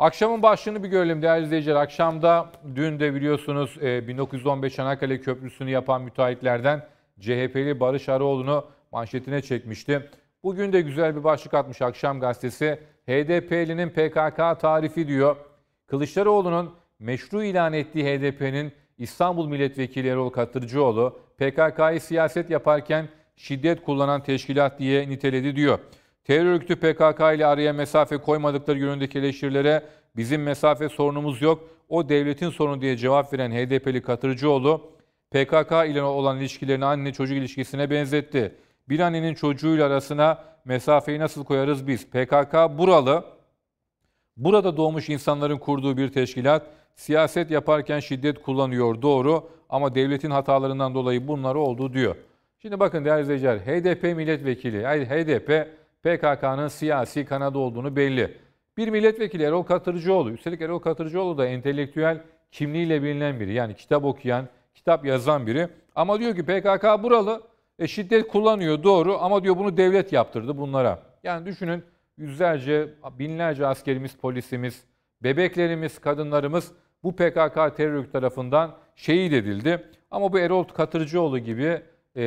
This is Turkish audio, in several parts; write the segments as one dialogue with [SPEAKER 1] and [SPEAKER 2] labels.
[SPEAKER 1] Akşamın başlığını bir görelim değerli izleyiciler. Akşamda dün de biliyorsunuz 1915 e, Anakale Köprüsü'nü yapan müteahhitlerden CHP'li Barış Arıoğlu'nu manşetine çekmişti. Bugün de güzel bir başlık atmış Akşam Gazetesi. HDP'linin PKK tarifi diyor. Kılıçdaroğlu'nun meşru ilan ettiği HDP'nin İstanbul Milletvekili Erol Katırcıoğlu PKK'yı siyaset yaparken şiddet kullanan teşkilat diye niteledi diyor. Terör örgütü PKK ile araya mesafe koymadıkları yönündeki eleştirilere bizim mesafe sorunumuz yok, o devletin sorunu diye cevap veren HDP'li Katırcıoğlu, PKK ile olan ilişkilerini anne çocuk ilişkisine benzetti. Bir annenin çocuğuyla arasına mesafeyi nasıl koyarız biz? PKK buralı, burada doğmuş insanların kurduğu bir teşkilat, siyaset yaparken şiddet kullanıyor doğru ama devletin hatalarından dolayı bunları oldu diyor. Şimdi bakın değerli izleyiciler HDP milletvekili, HDP PKK'nın siyasi kanadı olduğunu belli. Bir milletvekili Erol Katırcıoğlu, üstelik Erol Katırcıoğlu da entelektüel kimliğiyle bilinen biri. Yani kitap okuyan, kitap yazan biri. Ama diyor ki PKK buralı, e, şiddet kullanıyor doğru ama diyor bunu devlet yaptırdı bunlara. Yani düşünün yüzlerce, binlerce askerimiz, polisimiz, bebeklerimiz, kadınlarımız bu PKK terör tarafından şehit edildi. Ama bu Erol Katırcıoğlu gibi e,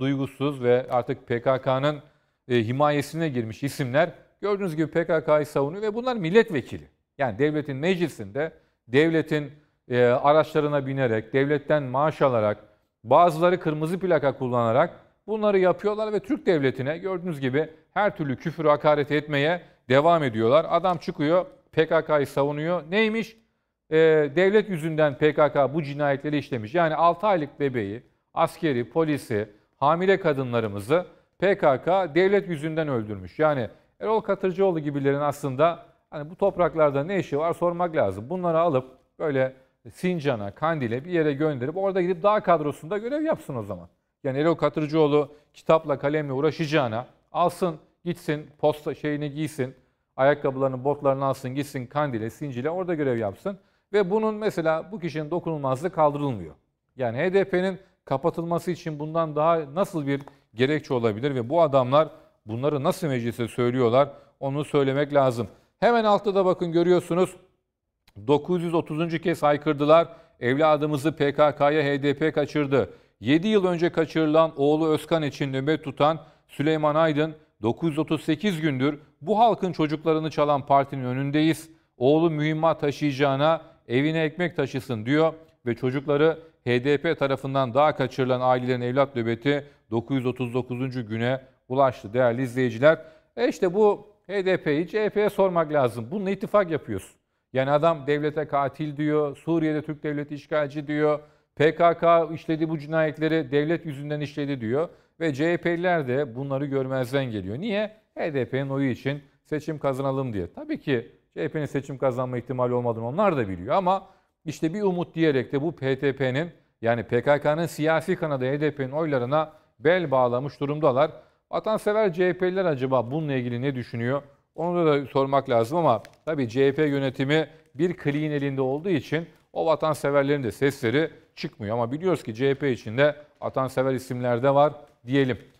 [SPEAKER 1] duygusuz ve artık PKK'nın e, himayesine girmiş isimler gördüğünüz gibi PKK'yı savunuyor ve bunlar milletvekili. Yani devletin meclisinde devletin e, araçlarına binerek, devletten maaş alarak, bazıları kırmızı plaka kullanarak bunları yapıyorlar ve Türk devletine gördüğünüz gibi her türlü küfür hakaret etmeye devam ediyorlar. Adam çıkıyor PKK'yı savunuyor. Neymiş? E, devlet yüzünden PKK bu cinayetleri işlemiş. Yani 6 aylık bebeği, askeri, polisi, hamile kadınlarımızı PKK devlet yüzünden öldürmüş. Yani Erol Katırcıoğlu gibilerin aslında hani bu topraklarda ne işi var sormak lazım. Bunları alıp böyle Sincan'a, Kandil'e bir yere gönderip orada gidip daha kadrosunda görev yapsın o zaman. Yani Erol Katırcıoğlu kitapla kalemle uğraşacağına alsın gitsin posta şeyini giysin ayakkabılarını botlarını alsın gitsin Kandil'e, Sincil'e orada görev yapsın. Ve bunun mesela bu kişinin dokunulmazlığı kaldırılmıyor. Yani HDP'nin kapatılması için bundan daha nasıl bir gerekçe olabilir ve bu adamlar bunları nasıl meclise söylüyorlar onu söylemek lazım. Hemen altta da bakın görüyorsunuz 930. kez haykırdılar. Evladımızı PKK'ya HDP kaçırdı. 7 yıl önce kaçırılan oğlu Özkan için nöbet tutan Süleyman Aydın 938 gündür bu halkın çocuklarını çalan partinin önündeyiz. Oğlu mühimmat taşıyacağına evine ekmek taşısın diyor ve çocukları HDP tarafından daha kaçırılan ailelerin evlat nöbeti 939. güne ulaştı değerli izleyiciler. E işte bu HDP'yi CHP'ye sormak lazım. Bununla ittifak yapıyorsun. Yani adam devlete katil diyor, Suriye'de Türk devleti işgalci diyor, PKK işledi bu cinayetleri devlet yüzünden işledi diyor. Ve CHP'liler de bunları görmezden geliyor. Niye? HDP'nin oyu için seçim kazanalım diye. Tabii ki CHP'nin seçim kazanma ihtimali olmadığını onlar da biliyor ama işte bir umut diyerek de bu PTP'nin yani PKK'nın siyasi kanadı HDP'nin oylarına bel bağlamış durumdalar. Vatansever CHP'liler acaba bununla ilgili ne düşünüyor? Onu da sormak lazım ama tabii CHP yönetimi bir kliğin elinde olduğu için o vatanseverlerin de sesleri çıkmıyor. Ama biliyoruz ki CHP içinde vatansever isimler de var diyelim.